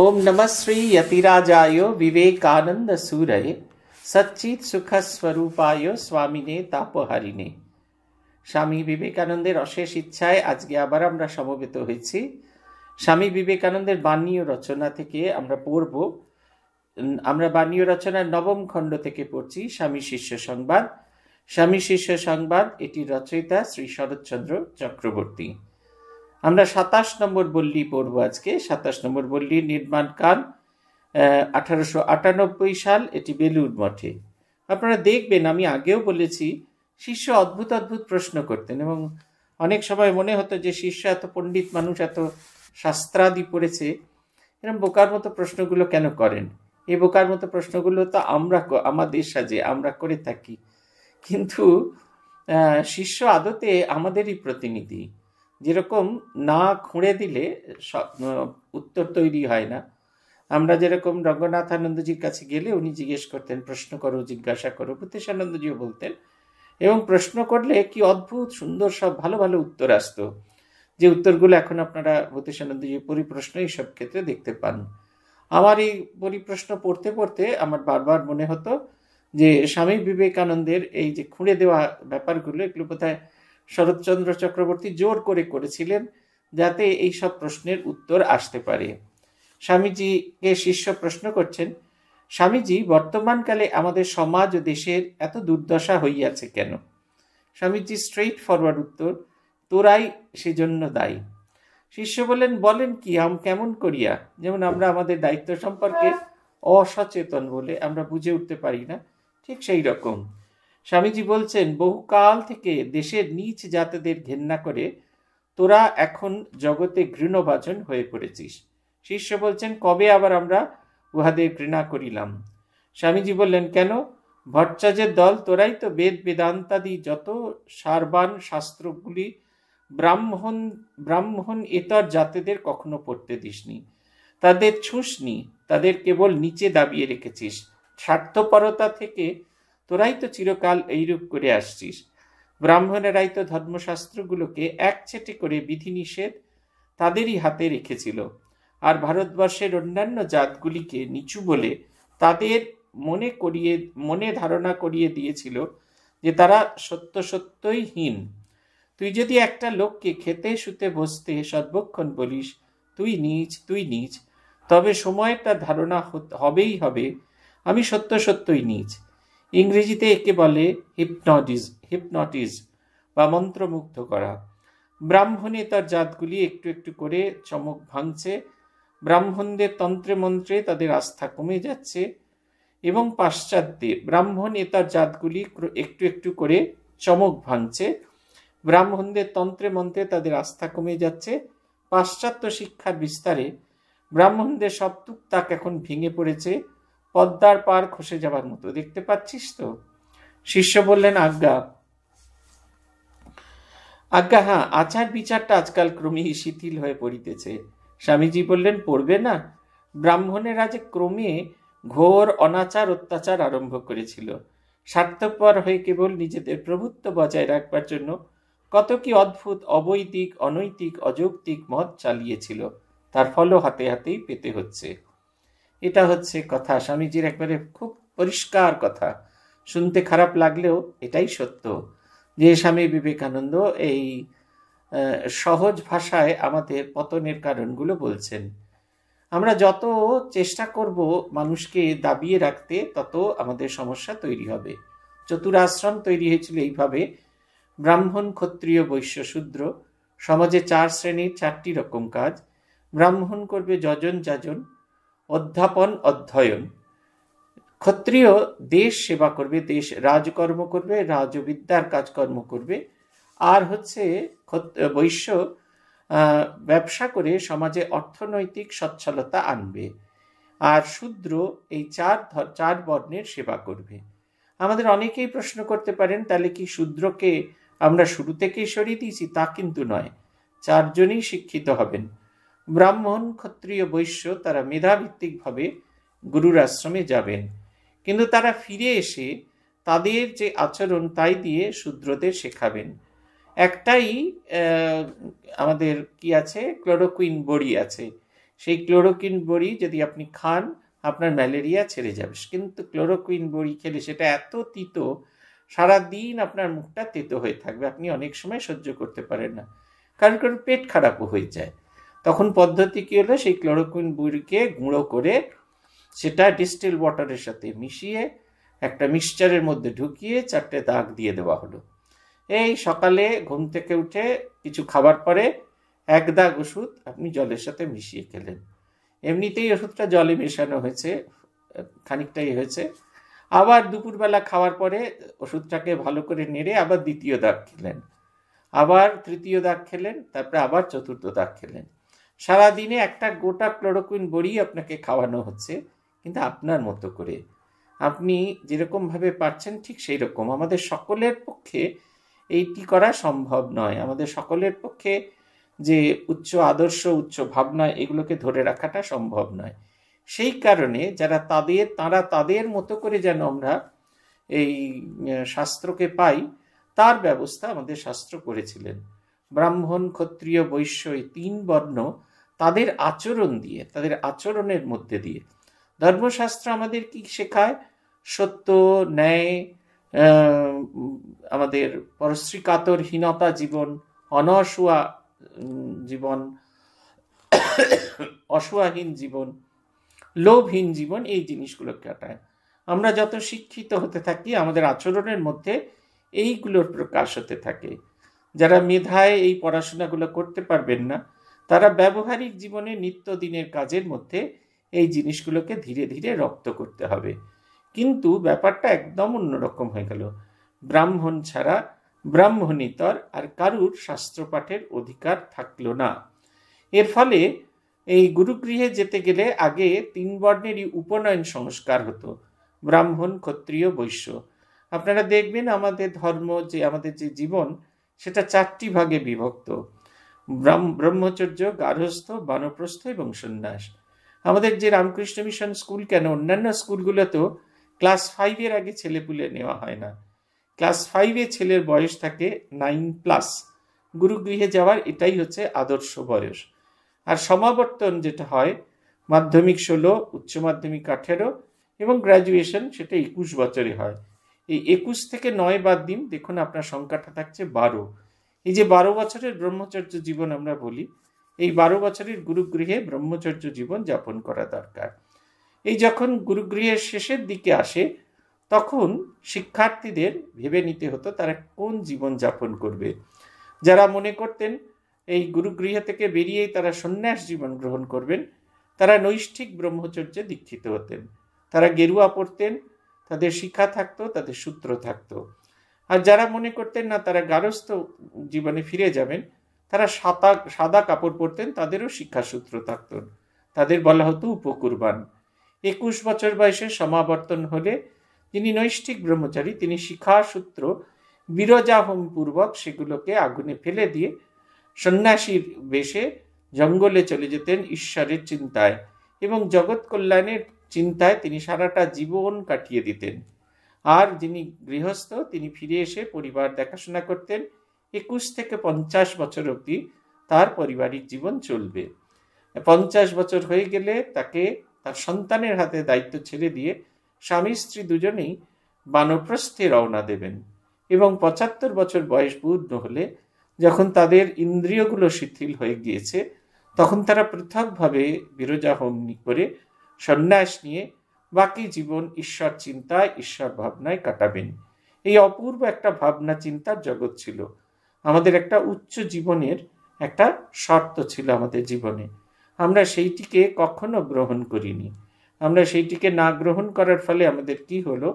ओम नमः श्री यतिराजाय विवेकानंद सूरय सच्चित सुख স্বামী স্বামিনে তাপহারিণে স্বামী বিবেকানন্দের অশেষ ইচ্ছায় আজকে আবার আমরা সমবেত হয়েছি স্বামী বিবেকানন্দের বাণী ও রচনা থেকে আমরা পড়ব আমরা বাণী ও রচনার নবম খণ্ড থেকে পড়ছি স্বামী শিষ্য সংবাদ স্বামী শিষ্য সংবাদ এটি রচয়িতা শ্রী শরৎচন্দ্র চক্রবর্তী আমরা সাতাশ নম্বর বল্লি পড়ব আজকে সাতাশ নম্বর বল্লি নির্মাণ কাল আঠারোশো আটানব্বই সাল এটি বেলুর মঠে আপনারা দেখবেন আমি আগেও বলেছি শিষ্য অদ্ভুত অদ্ভুত প্রশ্ন করতেন এবং অনেক সময় মনে হতো যে শিষ্য এত পণ্ডিত মানুষ এত শাস্ত্রাদি পড়েছে এরকম বোকার মতো প্রশ্নগুলো কেন করেন এই বোকার মতো প্রশ্নগুলো তো আমরা আমাদের সাজে আমরা করে থাকি কিন্তু শিষ্য আদতে আমাদেরই প্রতিনিধি যেরকম না খুঁড়ে দিলে উত্তর তৈরি হয় না আমরা যেরকম আনন্দজির কাছে গেলে উনি জিজ্ঞেস করতেন প্রশ্ন করো জিজ্ঞাসা করো আনন্দজিও বলতেন এবং প্রশ্ন করলে কি অদ্ভুত সুন্দর সব ভালো ভালো উত্তর আসতো যে উত্তরগুলো এখন আপনারা ভূতেশানন্দজির পরিপ্রশ্ন এইসব ক্ষেত্রে দেখতে পান আমার এই পরিপ্রশ্ন পড়তে পড়তে আমার বারবার মনে হতো যে স্বামী বিবেকানন্দের এই যে খুঁড়ে দেওয়া ব্যাপারগুলো এগুলো কোথায় শরৎচন্দ্র চক্রবর্তী জোর করে করেছিলেন যাতে এই সব প্রশ্নের উত্তর আসতে পারে স্বামীজিকে শিষ্য প্রশ্ন করছেন স্বামীজি বর্তমানকালে আমাদের সমাজ ও দেশের এত দুর্দশা হইয়াছে কেন স্বামীজি স্ট্রেইট ফরওয়ার্ড উত্তর তোরাই সেজন্য দায়ী শিষ্য বলেন বলেন কি আম কেমন করিয়া যেমন আমরা আমাদের দায়িত্ব সম্পর্কে অসচেতন বলে আমরা বুঝে উঠতে পারি না ঠিক সেই রকম স্বামীজি বলছেন বহুকাল থেকে দেশের নিচ জাতদের ঘেন্না করে তোরা এখন জগতে ঘৃণভাজন হয়ে পড়েছিস শিষ্য বলছেন কবে আবার আমরা উহাদের ঘৃণা করিলাম স্বামীজি বললেন কেন ভট্টাচার্যের দল তোরাই তো বেদ বেদান্তাদি যত সারবান শাস্ত্রগুলি ব্রাহ্মণ ব্রাহ্মণ এতর জাতিদের কখনো পড়তে দিসনি তাদের ছুসনি তাদের কেবল নিচে দাবিয়ে রেখেছিস স্বার্থপরতা থেকে তোরাই তো চিরকাল এইরূপ করে আসছিস ব্রাহ্মণেরাই তো ধর্মশাস্ত্রগুলোকে একচেটে করে বিধিনিষেধ তাদেরই হাতে রেখেছিল আর ভারতবর্ষের অন্যান্য জাতগুলিকে নিচু বলে তাদের মনে করিয়ে মনে ধারণা করিয়ে দিয়েছিল যে তারা সত্য সত্যই হীন তুই যদি একটা লোককে খেতে শুতে বসতে সর্বক্ষণ বলিস তুই নিচ তুই নিচ তবে সময়টা ধারণা হবেই হবে আমি সত্য সত্যই নিচ ইংরেজিতে একে বলে হিপনটিজ হিপনটিজ বা মন্ত্রমুগ্ধ করা ব্রাহ্মণে তার জাতগুলি একটু একটু করে চমক ভাঙছে ব্রাহ্মণদের তন্ত্রে মন্ত্রে তাদের আস্থা কমে যাচ্ছে এবং পাশ্চাত্যে ব্রাহ্মণ এতার জাতগুলি একটু একটু করে চমক ভাঙছে ব্রাহ্মণদের তন্ত্রে মন্ত্রে তাদের আস্থা কমে যাচ্ছে পাশ্চাত্য শিক্ষার বিস্তারে ব্রাহ্মণদের সব তাক এখন ভেঙে পড়েছে পদ্মার পার খসে যাবার মতো দেখতে পাচ্ছিস তো শিষ্য বললেন আজ্ঞা আজ্ঞা হ্যাঁ আচার বিচারটা আজকাল ক্রমেই শিথিল হয়ে পড়িতেছে স্বামীজি বললেন পড়বে না ব্রাহ্মণের আজে ক্রমে ঘোর অনাচার অত্যাচার আরম্ভ করেছিল স্বার্থপর হয়ে কেবল নিজেদের প্রভুত্ব বজায় রাখবার জন্য কত কি অদ্ভুত অবৈতিক অনৈতিক অযৌক্তিক মত চালিয়েছিল তার ফলও হাতে হাতেই পেতে হচ্ছে এটা হচ্ছে কথা স্বামীজির একবারে খুব পরিষ্কার কথা শুনতে খারাপ লাগলেও এটাই সত্য যে স্বামী বিবেকানন্দ এই সহজ ভাষায় আমাদের পতনের কারণগুলো বলছেন আমরা যত চেষ্টা করব মানুষকে দাবিয়ে রাখতে তত আমাদের সমস্যা তৈরি হবে চতুরাশ্রম তৈরি হয়েছিল এইভাবে ব্রাহ্মণ ক্ষত্রিয় বৈশ্য শূদ্র সমাজে চার শ্রেণীর চারটি রকম কাজ ব্রাহ্মণ করবে যজন যাজন অধ্যাপন অধ্যয়ন ক্ষত্রিয় দেশ সেবা করবে দেশ রাজকর্ম করবে রাজবিদ্যার কাজকর্ম করবে আর হচ্ছে বৈশ্য ব্যবসা করে সমাজে অর্থনৈতিক সচ্ছলতা আনবে আর শূদ্র এই চার চার বর্ণের সেবা করবে আমাদের অনেকেই প্রশ্ন করতে পারেন তাহলে কি শূদ্রকে আমরা শুরু থেকেই সরিয়ে দিয়েছি তা কিন্তু নয় চারজনই শিক্ষিত হবেন ব্রাহ্মণ ক্ষত্রিয় বৈশ্য তারা মেধাভিত্তিকভাবে গুরুর আশ্রমে যাবেন কিন্তু তারা ফিরে এসে তাদের যে আচরণ তাই দিয়ে শূদ্রদের শেখাবেন একটাই আমাদের কি আছে ক্লোরোকুইন বড়ি আছে সেই ক্লোরোকুইন বড়ি যদি আপনি খান আপনার ম্যালেরিয়া ছেড়ে যাবে কিন্তু ক্লোরোকুইন বড়ি খেলে সেটা এত তিত সারা দিন আপনার মুখটা তেতো হয়ে থাকবে আপনি অনেক সময় সহ্য করতে পারেন না কারণ কারণ পেট খারাপও হয়ে যায় তখন পদ্ধতি কী হলো সেই ক্লোরোকুইন বুড়িকে গুঁড়ো করে সেটা ডিস্টিল ওয়াটারের সাথে মিশিয়ে একটা মিক্সচারের মধ্যে ঢুকিয়ে চারটে দাগ দিয়ে দেওয়া হলো এই সকালে ঘুম থেকে উঠে কিছু খাবার পরে এক দাগ ওষুধ আপনি জলের সাথে মিশিয়ে খেলেন এমনিতেই ওষুধটা জলে মেশানো হয়েছে খানিকটাই হয়েছে আবার দুপুরবেলা খাওয়ার পরে ওষুধটাকে ভালো করে নেড়ে আবার দ্বিতীয় দাগ খেলেন আবার তৃতীয় দাগ খেলেন তারপরে আবার চতুর্থ দাগ খেলেন সারাদিনে একটা গোটা ক্লোরোকুইন বড়ি আপনাকে খাওয়ানো হচ্ছে কিন্তু আপনার মতো করে আপনি যেরকমভাবে পারছেন ঠিক সেই রকম আমাদের সকলের পক্ষে এইটি করা সম্ভব নয় আমাদের সকলের পক্ষে যে উচ্চ আদর্শ উচ্চ ভাবনা এগুলোকে ধরে রাখাটা সম্ভব নয় সেই কারণে যারা তাদের তারা তাদের মতো করে যেন আমরা এই শাস্ত্রকে পাই তার ব্যবস্থা আমাদের শাস্ত্র করেছিলেন ব্রাহ্মণ ক্ষত্রিয় বৈশ্য এই তিন বর্ণ তাদের আচরণ দিয়ে তাদের আচরণের মধ্যে দিয়ে ধর্মশাস্ত্র আমাদের কি শেখায় সত্য ন্যায় আমাদের পরশ্রীকাতর হীনতা জীবন অনসুয়া জীবন অসুয়াহীন জীবন লোভহীন জীবন এই জিনিসগুলো কাটায় আমরা যত শিক্ষিত হতে থাকি আমাদের আচরণের মধ্যে এইগুলোর প্রকাশ হতে থাকে যারা মেধায় এই পড়াশোনাগুলো করতে পারবেন না তারা ব্যবহারিক জীবনে নিত্যদিনের কাজের মধ্যে এই জিনিসগুলোকে ধীরে ধীরে রপ্ত করতে হবে কিন্তু ব্যাপারটা একদম অন্যরকম হয়ে গেল ব্রাহ্মণ ছাড়া ব্রাহ্মণিতর আর কারুর শাস্ত্রপাঠের অধিকার থাকল না এর ফলে এই গুরুগৃহে যেতে গেলে আগে তিন বর্ণেরই উপনয়ন সংস্কার হতো ব্রাহ্মণ ক্ষত্রিয় বৈশ্য আপনারা দেখবেন আমাদের ধর্ম যে আমাদের যে জীবন সেটা চারটি ভাগে বিভক্ত ব্রহ্মচর্য গার্হস্থ বানপ্রস্থ এবং সন্ন্যাস আমাদের যে রামকৃষ্ণ মিশন স্কুল কেন অন্যান্য স্কুলগুলোতেও ক্লাস ফাইভের আগে ছেলে পুলে নেওয়া হয় না ক্লাস ফাইভে ছেলের বয়স থাকে নাইন প্লাস গুরুগৃহে যাওয়ার এটাই হচ্ছে আদর্শ বয়স আর সমাবর্তন যেটা হয় মাধ্যমিক ষোলো উচ্চ মাধ্যমিক আঠেরো এবং গ্র্যাজুয়েশন সেটা একুশ বছরে হয় এই একুশ থেকে নয় বাদ দিন দেখুন আপনার সংখ্যাটা থাকছে বারো এই যে বারো বছরের ব্রহ্মচর্য জীবন আমরা বলি এই বারো বছরের গুরুগৃহে ব্রহ্মচর্য জীবন যাপন করা দরকার এই যখন গুরুগৃহের শেষের দিকে আসে তখন শিক্ষার্থীদের ভেবে নিতে হতো তারা কোন জীবন যাপন করবে যারা মনে করতেন এই গুরুগৃহ থেকে বেরিয়েই তারা সন্ন্যাস জীবন গ্রহণ করবেন তারা নৈষ্ঠিক ব্রহ্মচর্যে দীক্ষিত হতেন তারা গেরুয়া পড়তেন তাদের শিক্ষা থাকতো তাদের সূত্র থাকতো আর যারা মনে করতেন না তারা গারস্থ জীবনে ফিরে যাবেন তারা সাদা সাদা কাপড় পরতেন তাদেরও শিক্ষাসূত্র থাকত তাদের বলা হতো উপকুরবান একুশ বছর বয়সে সমাবর্তন হলে তিনি নৈষ্ঠিক ব্রহ্মচারী তিনি শিক্ষাসূত্র বিরজাহম পূর্বক সেগুলোকে আগুনে ফেলে দিয়ে সন্ন্যাসীর বেশে জঙ্গলে চলে যেতেন ঈশ্বরের চিন্তায় এবং জগৎ কল্যাণের চিন্তায় তিনি সারাটা জীবন কাটিয়ে দিতেন আর যিনি গৃহস্থ তিনি ফিরে এসে পরিবার দেখাশোনা করতেন একুশ থেকে পঞ্চাশ বছর অবধি তার পারিবারিক জীবন চলবে পঞ্চাশ বছর হয়ে গেলে তাকে তার সন্তানের হাতে দায়িত্ব ছেড়ে দিয়ে স্বামী স্ত্রী দুজনেই বানপ্রস্থে রওনা দেবেন এবং পঁচাত্তর বছর বয়স পূর্ণ হলে যখন তাদের ইন্দ্রিয়গুলো শিথিল হয়ে গিয়েছে তখন তারা পৃথকভাবে বিরোজাহমনি করে সন্ন্যাস নিয়ে বাকি জীবন ঈশ্বর চিন্তায় ঈশ্বর ভাবনায় কাটাবেন এই অপূর্ব একটা ভাবনা চিন্তার জগৎ ছিল আমাদের একটা উচ্চ জীবনের একটা শর্ত ছিল আমাদের জীবনে আমরা সেইটিকে কখনো গ্রহণ করিনি আমরা সেইটিকে না গ্রহণ করার ফলে আমাদের কি হলো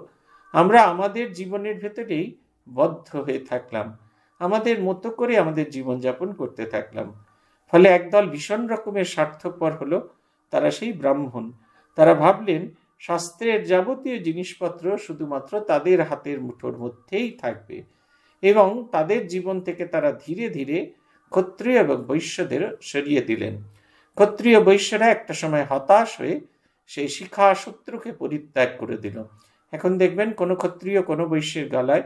আমরা আমাদের জীবনের ভেতরেই বদ্ধ হয়ে থাকলাম আমাদের মতো করে আমাদের জীবনযাপন করতে থাকলাম ফলে একদল ভীষণ রকমের স্বার্থপর হলো তারা সেই ব্রাহ্মণ তারা ভাবলেন শাস্ত্রের যাবতীয় জিনিসপত্র শুধুমাত্র তাদের হাতের মুঠোর মধ্যেই থাকবে এবং তাদের জীবন থেকে তারা ধীরে ধীরে ক্ষত্রিয় এবং বৈশ্যদের সরিয়ে দিলেন ক্ষত্রিয় বৈশ্যরা একটা সময় হতাশ হয়ে সেই শিখা শত্রুকে পরিত্যাগ করে দিল এখন দেখবেন কোনো ক্ষত্রিয় কোনো বৈশ্যের গলায়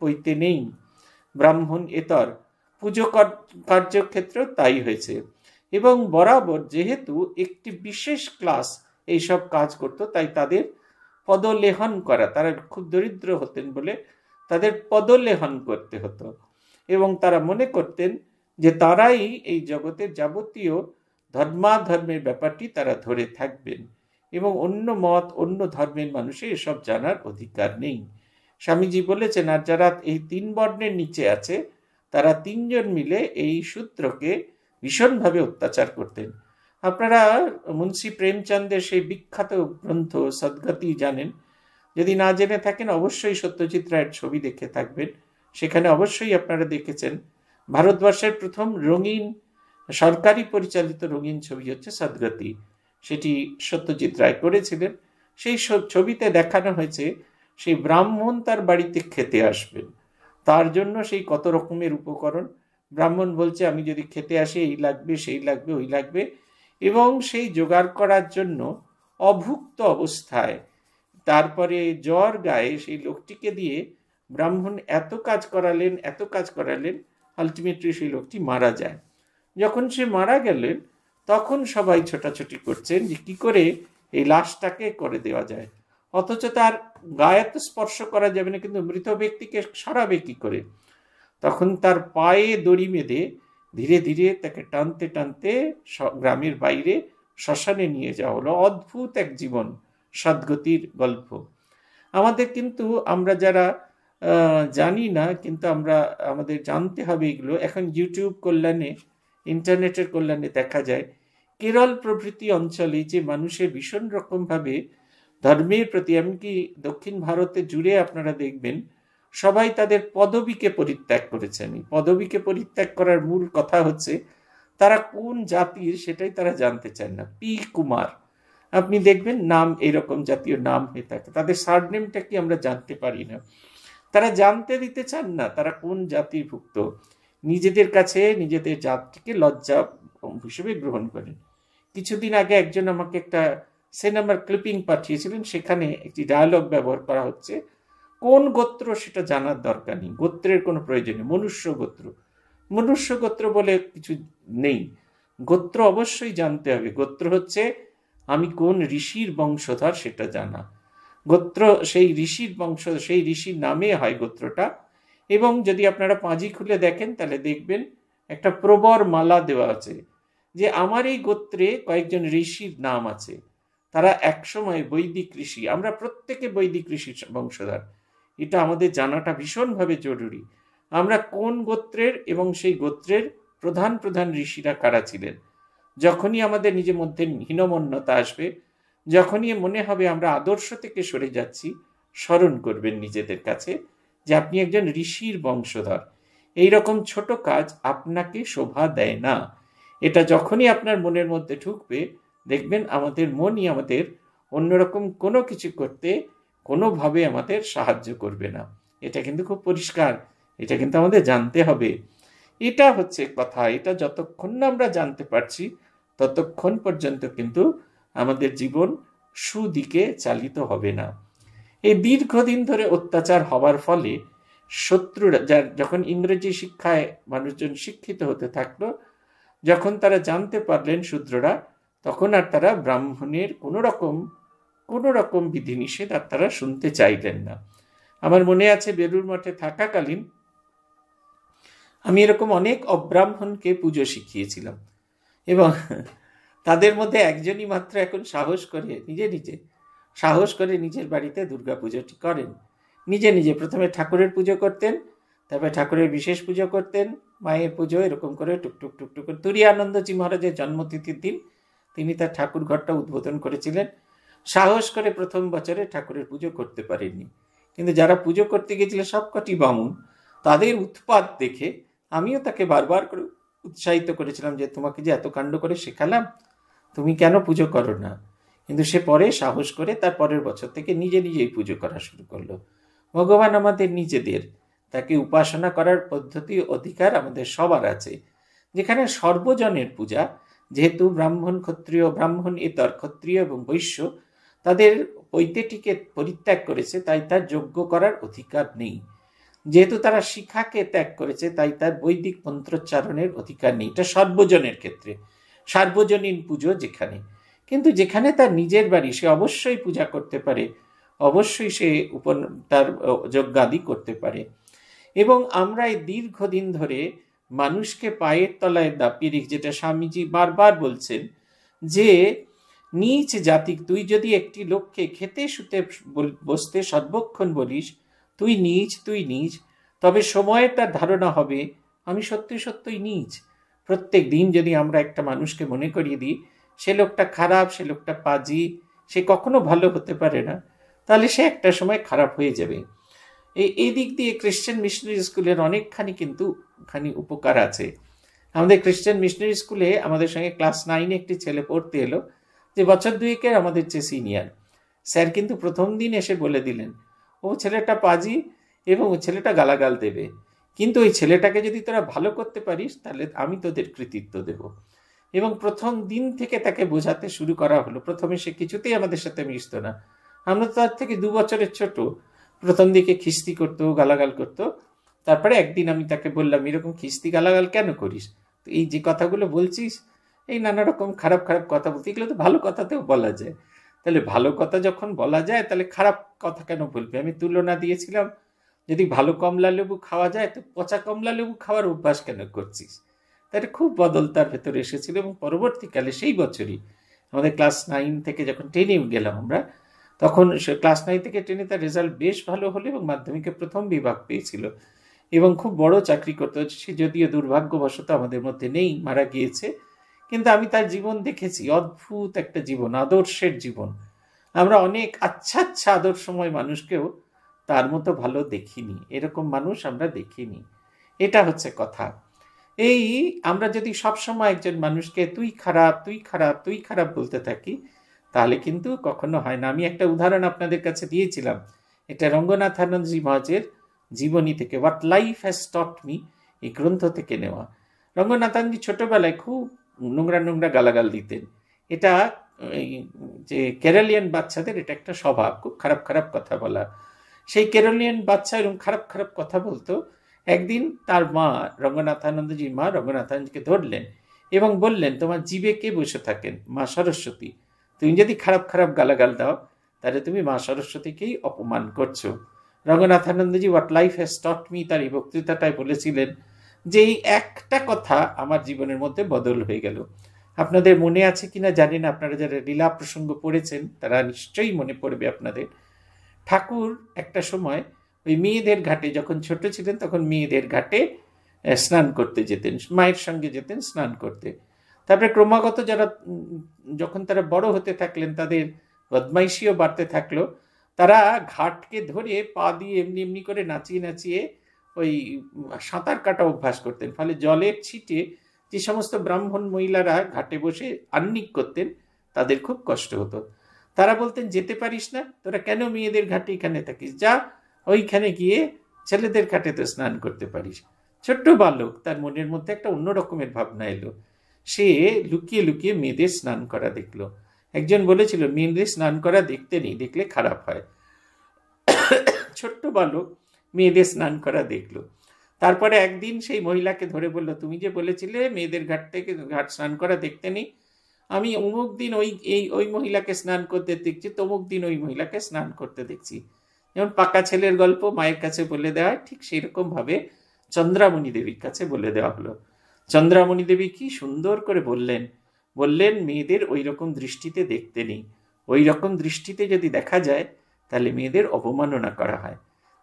পইতে নেই ব্রাহ্মণ এতর পুজো কার্যক্ষেত্র তাই হয়েছে এবং বরাবর যেহেতু একটি বিশেষ ক্লাস এইসব কাজ করত তাই তাদের পদলেহন করা তারা খুব দরিদ্র হতেন বলে তাদের পদলেহন করতে হতো এবং তারা মনে করতেন যে তারাই এই জগতের যাবতীয় ধর্মাধর্মের ব্যাপারটি তারা ধরে থাকবেন এবং অন্য মত অন্য ধর্মের মানুষে এসব জানার অধিকার নেই স্বামীজি বলেছেন আর যারা এই তিন বর্ণের নিচে আছে তারা তিনজন মিলে এই সূত্রকে ভীষণভাবে অত্যাচার করতেন আপনারা মুন্সী প্রেমচন্দের সেই বিখ্যাত গ্রন্থ সদ্গতি জানেন যদি না জেনে থাকেন অবশ্যই সত্যজিৎ রায়ের ছবি দেখে থাকবেন সেখানে অবশ্যই আপনারা দেখেছেন ভারতবর্ষের প্রথম রঙিন সরকারি পরিচালিত রঙিন ছবি হচ্ছে সদ্গতি সেটি সত্যজিৎ রায় করেছিলেন সেই ছবিতে দেখানো হয়েছে সেই ব্রাহ্মণ তার বাড়িতে খেতে আসবেন তার জন্য সেই কত রকমের উপকরণ ব্রাহ্মণ বলছে আমি যদি খেতে আসি এই লাগবে সেই লাগবে ওই লাগবে এবং সেই জোগাড় করার জন্য অভুক্ত অবস্থায় তারপরে জ্বর গায়ে সেই লোকটিকে দিয়ে ব্রাহ্মণ এত কাজ করালেন এত কাজ করালেন আলটিমেটলি সেই লোকটি মারা যায় যখন সে মারা গেলেন তখন সবাই ছোটাছুটি করছেন যে কি করে এই লাশটাকে করে দেওয়া যায় অথচ তার গায়ে তো স্পর্শ করা যাবে না কিন্তু মৃত ব্যক্তিকে সরাবে কি করে তখন তার পায়ে দড়ি বেঁধে ধীরে ধীরে তাকে টানতে টানতে গ্রামের বাইরে শ্মশানে নিয়ে যাওয়া হলো অদ্ভুত এক জীবন সদ্গতির গল্প আমাদের কিন্তু আমরা যারা জানি না কিন্তু আমরা আমাদের জানতে হবে এগুলো এখন ইউটিউব কল্যাণে ইন্টারনেটের কল্যাণে দেখা যায় কেরল প্রভৃতি অঞ্চলে যে মানুষের ভীষণ রকমভাবে ধর্মের প্রতি এমনকি দক্ষিণ ভারতে জুড়ে আপনারা দেখবেন সবাই তাদের পদবীকে পরিত্যাগ করেছেন এই পরিত্যাগ করার মূল কথা হচ্ছে তারা কোন জাতির সেটাই তারা জানতে চান না পি কুমার আপনি দেখবেন নাম এরকম জাতীয় নাম হয়ে থাকে তাদের সারনেমটা কি আমরা জানতে পারি না তারা জানতে দিতে চান না তারা কোন জাতিভুক্ত নিজেদের কাছে নিজেদের জাতটিকে লজ্জা হিসেবে গ্রহণ করেন কিছুদিন আগে একজন আমাকে একটা সিনেমার ক্লিপিং পাঠিয়েছিলেন সেখানে একটি ডায়লগ ব্যবহার করা হচ্ছে কোন গোত্র সেটা জানার দরকার নেই গোত্রের কোনো প্রয়োজন নেই মনুষ্য গোত্র মনুষ্য গোত্র বলে কিছু নেই গোত্র অবশ্যই জানতে হবে গোত্র হচ্ছে আমি কোন ঋষির বংশধর সেটা জানা গোত্র সেই ঋষির বংশ সেই ঋষির নামে হয় গোত্রটা এবং যদি আপনারা পাঁজি খুলে দেখেন তাহলে দেখবেন একটা প্রবর মালা দেওয়া আছে যে আমার এই গোত্রে কয়েকজন ঋষির নাম আছে তারা একসময় বৈদিক ঋষি আমরা প্রত্যেকে বৈদিক ঋষির বংশধর এটা আমাদের জানাটা ভীষণভাবে জরুরি আমরা কোন গোত্রের এবং সেই গোত্রের প্রধান প্রধান ঋষিরা কারা ছিলেন যখনই আমাদের নিজের মধ্যে হীনমন্যতা আসবে যখনই মনে হবে আমরা আদর্শ থেকে সরে যাচ্ছি স্মরণ করবেন নিজেদের কাছে যে আপনি একজন ঋষির বংশধর এই রকম ছোট কাজ আপনাকে শোভা দেয় না এটা যখনই আপনার মনের মধ্যে ঢুকবে দেখবেন আমাদের মনই আমাদের অন্যরকম কোনো কিছু করতে কোনোভাবে আমাদের সাহায্য করবে না এটা কিন্তু খুব পরিষ্কার এটা কিন্তু আমাদের জানতে হবে এটা হচ্ছে কথা এটা যতক্ষণ না আমরা জানতে পারছি ততক্ষণ পর্যন্ত কিন্তু আমাদের জীবন সুদিকে চালিত হবে না এই দীর্ঘদিন ধরে অত্যাচার হওয়ার ফলে শত্রুরা যার যখন ইংরেজি শিক্ষায় মানুষজন শিক্ষিত হতে থাকলো যখন তারা জানতে পারলেন শূদ্ররা তখন আর তারা ব্রাহ্মণের কোনো রকম কোনো রকম বিধিনিষেধ আর তারা শুনতে চাইলেন না আমার মনে আছে বেলুর মঠে থাকাকালীন আমি এরকম অনেক অব্রাহ্মণকে পুজো শিখিয়েছিলাম এবং তাদের মধ্যে একজনই মাত্র এখন সাহস করে নিজে নিজে সাহস করে নিজের বাড়িতে দুর্গা পুজোটি করেন নিজে নিজে প্রথমে ঠাকুরের পুজো করতেন তারপরে ঠাকুরের বিশেষ পুজো করতেন মায়ের পুজো এরকম করে টুকটুক টুকটুক করে তুরি আনন্দজি মহারাজের জন্মতিথির দিন তিনি তার ঠাকুর ঘরটা উদ্বোধন করেছিলেন সাহস করে প্রথম বছরে ঠাকুরের পুজো করতে পারেনি কিন্তু যারা পুজো করতে গিয়েছিল সবকটি বামুন তাদের উৎপাত দেখে আমিও তাকে বারবার করে উৎসাহিত করেছিলাম যে তোমাকে যে এত কাণ্ড করে শেখালাম তুমি কেন পুজো করো না কিন্তু সে পরে সাহস করে তার পরের বছর থেকে নিজে নিজেই পুজো করা শুরু করলো ভগবান আমাদের নিজেদের তাকে উপাসনা করার পদ্ধতি অধিকার আমাদের সবার আছে যেখানে সর্বজনের পূজা যেহেতু ব্রাহ্মণ ক্ষত্রিয় ব্রাহ্মণ ইতর ক্ষত্রিয় এবং বৈশ্য তাদের বৈদ্যটিকে পরিত্যাগ করেছে তাই তার যোগ্য করার অধিকার নেই যেহেতু তারা শিখাকে ত্যাগ করেছে তাই তার বৈদিক মন্ত্রোচ্চারণের অধিকার নেই এটা সর্বজনের ক্ষেত্রে সার্বজনীন পুজো যেখানে কিন্তু যেখানে তার নিজের বাড়ি সে অবশ্যই পূজা করতে পারে অবশ্যই সে উপ তার যজ্ঞাদি করতে পারে এবং আমরা এই দীর্ঘদিন ধরে মানুষকে পায়ের তলায় দাপিয়ে যেটা স্বামীজি বারবার বলছেন যে নিচ জাতিক তুই যদি একটি লোককে খেতে শুতে বসতে সর্বক্ষণ বলিস তুই নিজ তুই নিজ তবে সময়ে তার ধারণা হবে আমি সত্যি সত্যই নিজ প্রত্যেক দিন যদি আমরা একটা মানুষকে মনে করিয়ে দিই সে লোকটা খারাপ সে লোকটা পাজি সে কখনো ভালো হতে পারে না তাহলে সে একটা সময় খারাপ হয়ে যাবে এই এই দিক দিয়ে খ্রিশ্চান মিশনারি স্কুলের অনেকখানি কিন্তু খানি উপকার আছে আমাদের খ্রিশ্চান মিশনারি স্কুলে আমাদের সঙ্গে ক্লাস নাইনে একটি ছেলে পড়তে এলো যে বছর দুয়েকের আমাদের চেয়ে সিনিয়র স্যার কিন্তু প্রথম দিন এসে বলে দিলেন ও ছেলেটা পাজি এবং ও ছেলেটা গালাগাল দেবে কিন্তু ওই ছেলেটাকে যদি তোরা ভালো করতে পারিস তাহলে আমি তোদের কৃতিত্ব দেব এবং প্রথম দিন থেকে তাকে বোঝাতে শুরু করা হলো প্রথমে সে কিছুতেই আমাদের সাথে মিশত না আমরা তার থেকে দু বছরের ছোট প্রথম দিকে খিস্তি করতো গালাগাল করতো তারপরে একদিন আমি তাকে বললাম এরকম খিস্তি গালাগাল কেন করিস এই যে কথাগুলো বলছিস এই নানা রকম খারাপ খারাপ কথা বলতে এগুলো তো ভালো কথাতেও বলা যায় তাহলে ভালো কথা যখন বলা যায় তাহলে খারাপ কথা কেন বলবে আমি তুলনা দিয়েছিলাম যদি ভালো কমলা লেবু খাওয়া যায় তো পচা কমলা লেবু খাওয়ার অভ্যাস কেন করছিস তাহলে খুব বদল তার ভেতরে এসেছিল এবং পরবর্তীকালে সেই বছরই আমাদের ক্লাস নাইন থেকে যখন টেনে গেলাম আমরা তখন সে ক্লাস নাইন থেকে টেনে তার রেজাল্ট বেশ ভালো হলো এবং মাধ্যমিকে প্রথম বিভাগ পেয়েছিল এবং খুব বড় চাকরি করতে হচ্ছে সে যদিও দুর্ভাগ্যবশত আমাদের মধ্যে নেই মারা গিয়েছে কিন্তু আমি তার জীবন দেখেছি অদ্ভুত একটা জীবন আদর্শের জীবন আমরা অনেক আচ্ছা আচ্ছা আদর্শময় মানুষকেও তার মতো ভালো দেখিনি এরকম মানুষ আমরা দেখিনি এটা হচ্ছে কথা এই আমরা যদি সবসময় একজন মানুষকে তুই খারাপ তুই খারাপ তুই খারাপ বলতে থাকি তাহলে কিন্তু কখনো হয় না আমি একটা উদাহরণ আপনাদের কাছে দিয়েছিলাম এটা রঙ্গনাথানন্দজি মহাজের জীবনী থেকে what life has stop me এই গ্রন্থ থেকে নেওয়া রঙ্গনাথানজি ছোটবেলায় খুব নোংরা নোংরা গালাগাল দিতেন এটা যে কেরালিয়ান বাচ্চাদের এটা একটা স্বভাব খুব খারাপ খারাপ কথা বলা সেই কেরালিয়ান বাচ্চা এরকম খারাপ খারাপ কথা বলতো একদিন তার মা রঙ্গনাথানন্দজির মা রঙ্গনাথানজিকে ধরলেন এবং বললেন তোমার জীবে কে বসে থাকেন মা সরস্বতী তুমি যদি খারাপ খারাপ গালাগাল দাও তাহলে তুমি মা সরস্বতীকেই অপমান করছো Ranganathanandaji what life has taught me তার এই বক্তৃতাটায় বলেছিলেন যে এই একটা কথা আমার জীবনের মধ্যে বদল হয়ে গেল আপনাদের মনে আছে কিনা জানি না আপনারা যারা লীলা প্রসঙ্গ পড়েছেন তারা নিশ্চয়ই মনে পড়বে আপনাদের ঠাকুর একটা সময় ওই মেয়েদের ঘাটে যখন ছোট ছিলেন তখন মেয়েদের ঘাটে স্নান করতে যেতেন মায়ের সঙ্গে যেতেন স্নান করতে তারপরে ক্রমাগত যারা যখন তারা বড় হতে থাকলেন তাদের বদমাইশিও বাড়তে থাকলো তারা ঘাটকে ধরে পা দিয়ে এমনি এমনি করে নাচিয়ে নাচিয়ে ওই সাঁতার কাটা অভ্যাস করতেন ফলে জলের ছিটে যে সমস্ত ব্রাহ্মণ মহিলারা ঘাটে বসে আন্নিক করতেন তাদের খুব কষ্ট হতো তারা বলতেন যেতে পারিস না তোরা কেন মেয়েদের ঘাটে এখানে থাকিস যা ওইখানে গিয়ে ছেলেদের ঘাটে তো স্নান করতে পারিস ছোট্ট বালক তার মনের মধ্যে একটা অন্য রকমের ভাবনা এলো সে লুকিয়ে লুকিয়ে মেয়েদের স্নান করা দেখলো একজন বলেছিল মেয়েদের স্নান করা দেখতে নেই দেখলে খারাপ হয় ছোট্ট বালক মেয়েদের স্নান করা দেখলো তারপরে একদিন সেই মহিলাকে ধরে বলল তুমি যে বলেছিলে মেয়েদের ঘাট থেকে ঘাট স্নান করা দেখতে নেই আমি অমুক দিন ওই এই ওই মহিলাকে স্নান করতে দেখছি তমুক দিন ওই মহিলাকে স্নান করতে দেখছি যেমন পাকা ছেলের গল্প মায়ের কাছে বলে দেওয়া ঠিক সেই চন্দ্রামণি দেবীর কাছে বলে দেওয়া হলো চন্দ্রামণি দেবী কি সুন্দর করে বললেন বললেন মেয়েদের ওই রকম দৃষ্টিতে দেখতে নেই ওই রকম দৃষ্টিতে যদি দেখা যায় তাহলে মেয়েদের অবমাননা করা হয়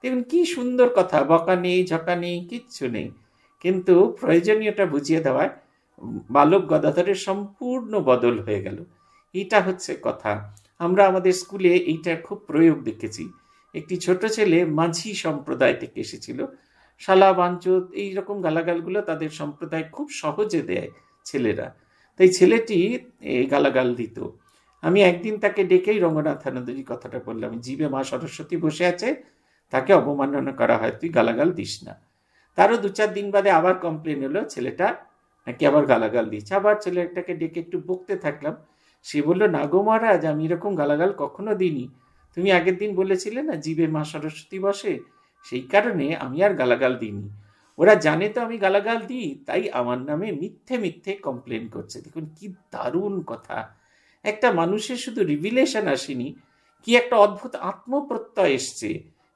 দেখুন কি সুন্দর কথা বকা নেই ঝকা নেই কিচ্ছু নেই কিন্তু প্রয়োজনীয়টা বুঝিয়ে দেওয়ায় বালক গদাধরের সম্পূর্ণ বদল হয়ে গেল এটা হচ্ছে কথা আমরা আমাদের স্কুলে এইটা খুব প্রয়োগ দেখেছি একটি ছোট ছেলে মাঝি সম্প্রদায় থেকে এসেছিল শালা বাঞ্চত এই রকম গালাগালগুলো তাদের সম্প্রদায় খুব সহজে দেয় ছেলেরা তাই ছেলেটি এই গালাগাল দিত আমি একদিন তাকে ডেকেই রঙ্গনাথ আনন্দজির কথাটা বললাম জীবে মা সরস্বতী বসে আছে তাকে অবমাননা করা হয় তুই গালাগাল দিস না তারও দু চার দিন বাদে আবার কমপ্লেন হলো ছেলেটা নাকি আবার গালাগাল দিচ্ছে আবার ছেলেটাকে ডেকে একটু বকতে থাকলাম সে বললো না গো মহারাজ আমি এরকম গালাগাল কখনো দিইনি তুমি আগের দিন বলেছিলে না জীবে মা সরস্বতী বসে সেই কারণে আমি আর গালাগাল দিইনি ওরা জানে তো আমি গালাগাল দিই তাই আমার নামে মিথ্যে মিথ্যে কমপ্লেন করছে দেখুন কি দারুণ কথা একটা মানুষের শুধু রিভিলেশন আসেনি কি একটা অদ্ভুত আত্মপ্রত্যয় এসছে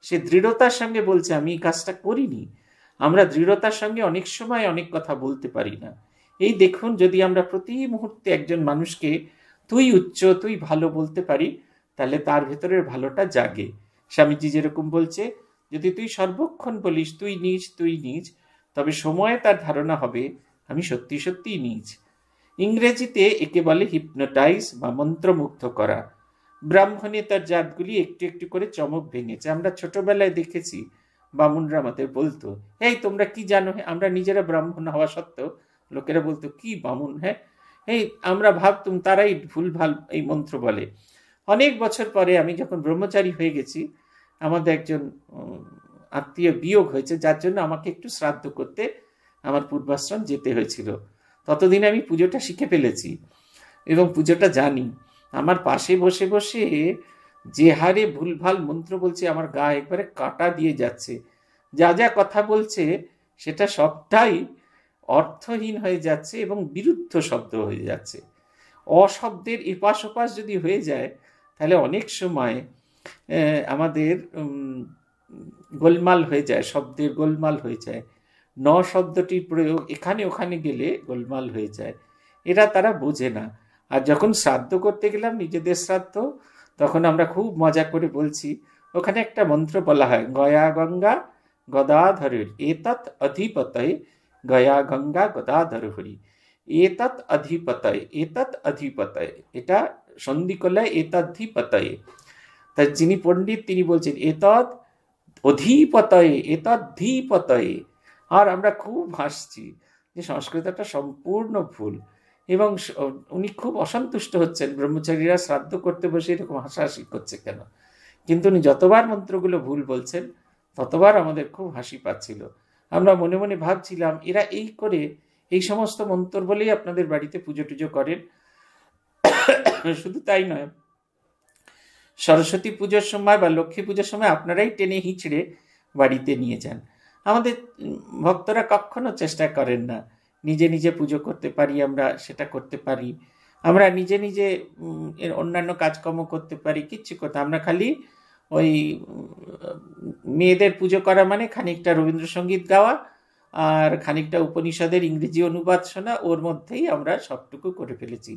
সে দৃঢ়তার সঙ্গে বলছে আমি এই কাজটা করিনি আমরা দৃঢ়তার সঙ্গে অনেক সময় অনেক কথা বলতে পারি না এই দেখুন যদি আমরা প্রতি মুহূর্তে একজন মানুষকে তুই উচ্চ তুই ভালো বলতে পারি তাহলে তার ভেতরের ভালোটা জাগে স্বামীজি যেরকম বলছে যদি তুই সর্বক্ষণ বলিস তুই নিজ তুই নিজ তবে সময়ে তার ধারণা হবে আমি সত্যি সত্যিই নিজ ইংরেজিতে একে বলে হিপনোটাইজ বা মন্ত্রমুগ্ধ করা ব্রাহ্মণে তার জাতগুলি একটু একটু করে চমক ভেঙেছে আমরা ছোটবেলায় দেখেছি বামুনরা আমাদের বলতো এই তোমরা কি জানো হ্যাঁ আমরা নিজেরা ব্রাহ্মণ হওয়া সত্ত্বেও লোকেরা বলতো কি বামুন হ্যাঁ এই আমরা ভাবতুম তারাই ভুলভাল এই মন্ত্র বলে অনেক বছর পরে আমি যখন ব্রহ্মচারী হয়ে গেছি আমাদের একজন আত্মীয় বিয়োগ হয়েছে যার জন্য আমাকে একটু শ্রাদ্ধ করতে আমার পূর্বাশ্রম যেতে হয়েছিল ততদিনে আমি পুজোটা শিখে ফেলেছি এবং পুজোটা জানি আমার পাশে বসে বসে যে হারে ভুলভাল মন্ত্র বলছে আমার গা একবারে কাটা দিয়ে যাচ্ছে যা যা কথা বলছে সেটা সবটাই অর্থহীন হয়ে যাচ্ছে এবং বিরুদ্ধ শব্দ হয়ে যাচ্ছে অশব্দের এপাশ ওপাশ যদি হয়ে যায় তাহলে অনেক সময় আমাদের গোলমাল হয়ে যায় শব্দের গোলমাল হয়ে যায় ন শব্দটির প্রয়োগ এখানে ওখানে গেলে গোলমাল হয়ে যায় এরা তারা বোঝে না আর যখন শ্রাদ্ধ করতে গেলাম নিজেদের শ্রাদ্ধ তখন আমরা খুব মজা করে বলছি ওখানে একটা মন্ত্র বলা হয় গয়া গঙ্গা এ তৎ অধিপতয় গয়া গঙ্গা গদাধর হরি এতৎ অধিপতয় তৎ অধিপতয় এটা সন্ধিকলায় এতদ্ধিপতয় তা যিনি পণ্ডিত তিনি বলছেন এতৎ অধিপতয়ে এতদ্ধিপতয়ে আর আমরা খুব হাসছি যে সংস্কৃতটা সম্পূর্ণ ভুল এবং উনি খুব অসন্তুষ্ট হচ্ছেন ব্রহ্মচারীরা শ্রাদ্ধ করতে বসে এরকম হাসাহাসি করছে কেন কিন্তু উনি যতবার মন্ত্রগুলো ভুল বলছেন ততবার আমাদের খুব হাসি পাচ্ছিল আমরা মনে মনে ভাবছিলাম এরা এই করে এই সমস্ত মন্ত্র বলেই আপনাদের বাড়িতে পুজো টুজো করেন শুধু তাই নয় সরস্বতী পুজোর সময় বা লক্ষ্মী পুজোর সময় আপনারাই টেনে হিঁচড়ে বাড়িতে নিয়ে যান আমাদের ভক্তরা কখনো চেষ্টা করেন না নিজে নিজে পুজো করতে পারি আমরা সেটা করতে পারি আমরা নিজে নিজে এর অন্যান্য কাজকর্ম করতে পারি কিচ্ছু কথা আমরা খালি ওই মেয়েদের পুজো করা মানে খানিকটা রবীন্দ্রসঙ্গীত গাওয়া আর খানিকটা উপনিষদের ইংরেজি অনুবাদ শোনা ওর মধ্যেই আমরা সবটুকু করে ফেলেছি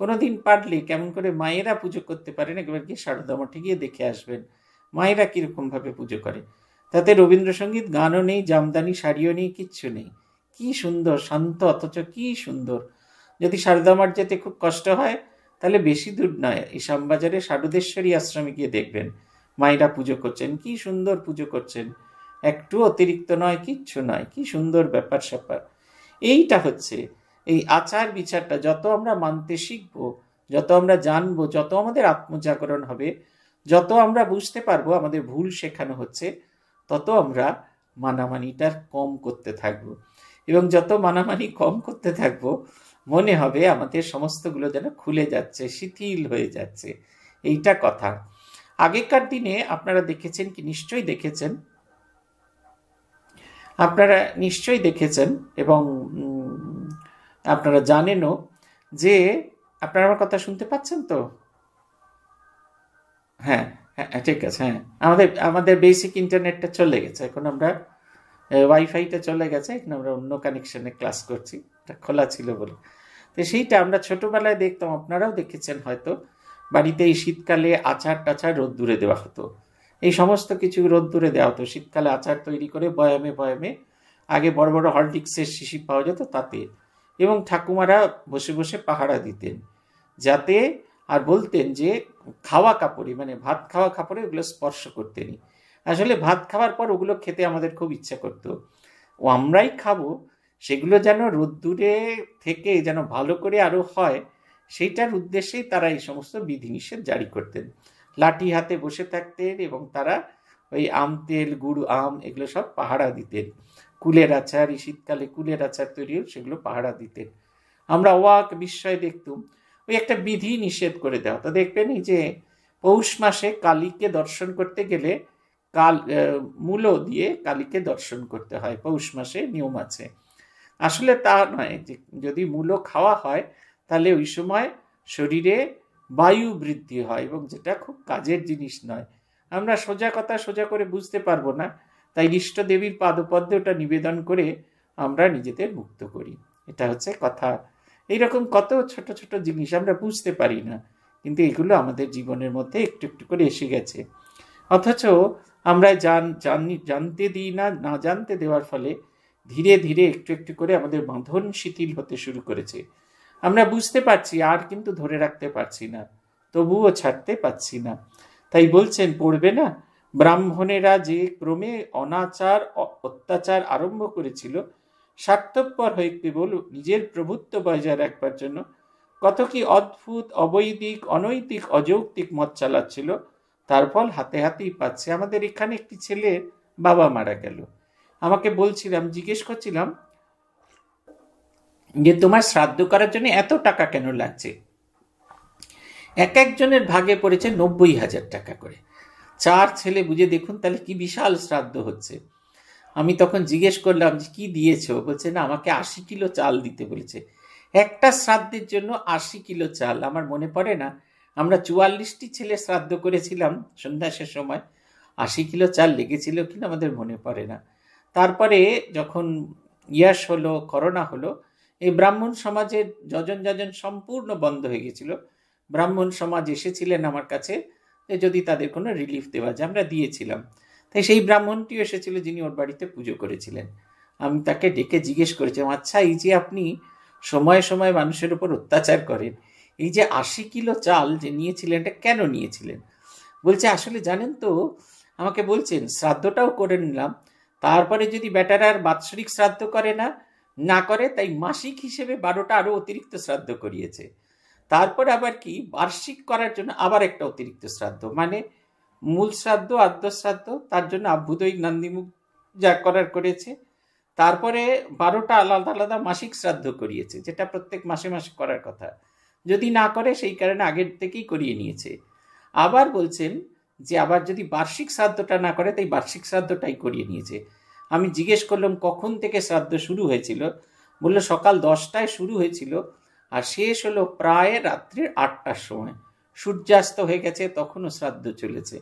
কোনো দিন পারলে কেমন করে মায়েরা পুজো করতে পারেন একবার গিয়ে সারদা মঠে গিয়ে দেখে আসবেন মায়েরা কীরকমভাবে পুজো করে তাতে রবীন্দ্রসঙ্গীত গানও নেই জামদানি শাড়িও নেই কিচ্ছু নেই কি সুন্দর শান্ত অথচ কি সুন্দর যদি সারদামার যেতে খুব কষ্ট হয় তাহলে বেশি দূর নয় ইসামবাজারে সারুদেশ্বরী আশ্রমে গিয়ে দেখবেন মায়েরা পুজো করছেন কি সুন্দর পুজো করছেন একটু অতিরিক্ত নয় কিচ্ছু নয় কি সুন্দর ব্যাপার স্যাপার এইটা হচ্ছে এই আচার বিচারটা যত আমরা মানতে শিখব যত আমরা জানবো যত আমাদের আত্মজাগরণ হবে যত আমরা বুঝতে পারবো আমাদের ভুল শেখানো হচ্ছে তত আমরা মানামানিটার কম করতে থাকবো এবং যত মানামানি কম করতে থাকব মনে হবে আমাদের সমস্তগুলো যেন খুলে যাচ্ছে শিথিল হয়ে যাচ্ছে এইটা কথা আগেকার দিনে আপনারা দেখেছেন কি নিশ্চয়ই দেখেছেন আপনারা নিশ্চয়ই দেখেছেন এবং আপনারা জানেনও যে আপনারা আমার কথা শুনতে পাচ্ছেন তো হ্যাঁ হ্যাঁ, হ্যাঁ ঠিক আছে হ্যাঁ আমাদের আমাদের বেসিক ইন্টারনেটটা চলে গেছে এখন আমরা ওয়াইফাইটা চলে গেছে এখন আমরা অন্য কানেকশনে ক্লাস করছি এটা খোলা ছিল বলে তো সেইটা আমরা ছোটোবেলায় দেখতাম আপনারাও দেখেছেন হয়তো বাড়িতে এই শীতকালে আচার টাচার রোদ্দুরে দেওয়া হতো এই সমস্ত কিছু রোদ্দুরে দেওয়া হতো শীতকালে আচার তৈরি করে বয়ামে বয়ামে আগে বড় বড় হলডিক্সের শিশি পাওয়া যেত তাতে এবং ঠাকুমারা বসে বসে পাহারা দিতেন যাতে আর বলতেন যে খাওয়া কাপড়ে মানে ভাত খাওয়া কাপড়ে ওগুলো স্পর্শ করতেনি আসলে ভাত খাওয়ার পর ওগুলো খেতে আমাদের খুব ইচ্ছা করতো ও আমরাই খাবো সেগুলো যেন রোদ্দুরে থেকে যেন ভালো করে আরও হয় সেইটার উদ্দেশ্যেই তারা এই সমস্ত বিধিনিষেধ জারি করতেন লাঠি হাতে বসে থাকতেন এবং তারা ওই আম তেল গুড় আম এগুলো সব পাহারা দিতেন কুলের আচার এই শীতকালে কুলের আচার তৈরি সেগুলো পাহারা দিতেন আমরা ওয়াক বিস্ময় দেখতুম ওই একটা বিধি নিষেধ করে দেওয়া তো দেখবেন এই যে পৌষ মাসে কালীকে দর্শন করতে গেলে কাল মূলো দিয়ে কালীকে দর্শন করতে হয় পৌষ মাসে নিয়ম আছে আসলে তা নয় যে যদি মূলো খাওয়া হয় তাহলে ওই সময় শরীরে বায়ু বৃদ্ধি হয় এবং যেটা খুব কাজের জিনিস নয় আমরা সোজা কথা সোজা করে বুঝতে পারবো না তাই ইষ্ট দেবীর পাদপদ্মে ওটা নিবেদন করে আমরা নিজেদের মুক্ত করি এটা হচ্ছে কথা এইরকম কত ছোট ছোট জিনিস আমরা বুঝতে পারি না কিন্তু এগুলো আমাদের জীবনের মধ্যে একটু একটু করে এসে গেছে অথচ আমরা জান জানতে দিই না না জানতে দেওয়ার ফলে ধীরে ধীরে একটু একটু করে আমাদের বাঁধন শিথিল হতে শুরু করেছে আমরা বুঝতে পারছি আর কিন্তু ধরে রাখতে পারছি না তবুও ছাড়তে পারছি না তাই বলছেন পড়বে না ব্রাহ্মণেরা যে ক্রমে অনাচার অত্যাচার আরম্ভ করেছিল স্বার্থপর হয়ে কেবল নিজের প্রভুত্ব বজায় রাখবার জন্য কত কি অদ্ভুত অবৈদিক অনৈতিক অযৌক্তিক মত চালাচ্ছিল তার ফল হাতে হাতেই পাচ্ছে আমাদের এখানে একটি ছেলে বাবা মারা গেল আমাকে বলছিলাম জিজ্ঞেস করছিলাম যে তোমার শ্রাদ্ধ করার জন্য এত টাকা কেন লাগছে এক একজনের ভাগে পড়েছে নব্বই হাজার টাকা করে চার ছেলে বুঝে দেখুন তাহলে কি বিশাল শ্রাদ্ধ হচ্ছে আমি তখন জিজ্ঞেস করলাম যে কী দিয়েছো বলছে না আমাকে আশি কিলো চাল দিতে বলেছে একটা শ্রাদ্ধের জন্য আশি কিলো চাল আমার মনে পড়ে না আমরা চুয়াল্লিশটি ছেলে শ্রাদ্ধ করেছিলাম সন্ধ্যাসের সময় আশি কিলো চাল লেগেছিল কিনা আমাদের মনে পড়ে না তারপরে যখন ইয়াস হলো করোনা হলো এই ব্রাহ্মণ সমাজের যজন যজন সম্পূর্ণ বন্ধ হয়ে গেছিল ব্রাহ্মণ সমাজ এসেছিলেন আমার কাছে যদি তাদের কোনো রিলিফ দেওয়া যায় আমরা দিয়েছিলাম তাই সেই ব্রাহ্মণটিও এসেছিল যিনি ওর বাড়িতে পুজো করেছিলেন আমি তাকে ডেকে জিজ্ঞেস করেছিলাম আচ্ছা এই যে আপনি সময়ে সময়ে মানুষের উপর অত্যাচার করেন এই যে আশি কিলো চাল যে নিয়েছিলেন এটা কেন নিয়েছিলেন বলছে আসলে জানেন তো আমাকে বলছেন শ্রাদ্ধটাও করে নিলাম তারপরে যদি ব্যাটারার বাৎসরিক শ্রাদ্ধ করে না না করে তাই মাসিক হিসেবে বারোটা আরও অতিরিক্ত শ্রাদ্ধ করিয়েছে তারপর আবার কি বার্ষিক করার জন্য আবার একটা অতিরিক্ত শ্রাদ্ধ মানে মূল শ্রাদ্ধ আদ্য শ্রাদ্ধ তার জন্য আভ্যুদয়িক নান্দিমুখ যা করার করেছে তারপরে বারোটা আলাদা আলাদা মাসিক শ্রাদ্ধ করিয়েছে যেটা প্রত্যেক মাসে মাসে করার কথা যদি না করে সেই কারণে আগের থেকেই করিয়ে নিয়েছে আবার বলছেন যে আবার যদি বার্ষিক শ্রাদ্ধটা না করে তাই বার্ষিক শ্রাদ্ধটাই করিয়ে নিয়েছে আমি জিজ্ঞেস করলাম কখন থেকে শ্রাদ্ধ শুরু হয়েছিল বললো সকাল দশটায় শুরু হয়েছিল আর শেষ হলো প্রায় রাত্রির আটটার সময় সূর্যাস্ত হয়ে গেছে তখনও শ্রাদ্ধ চলেছে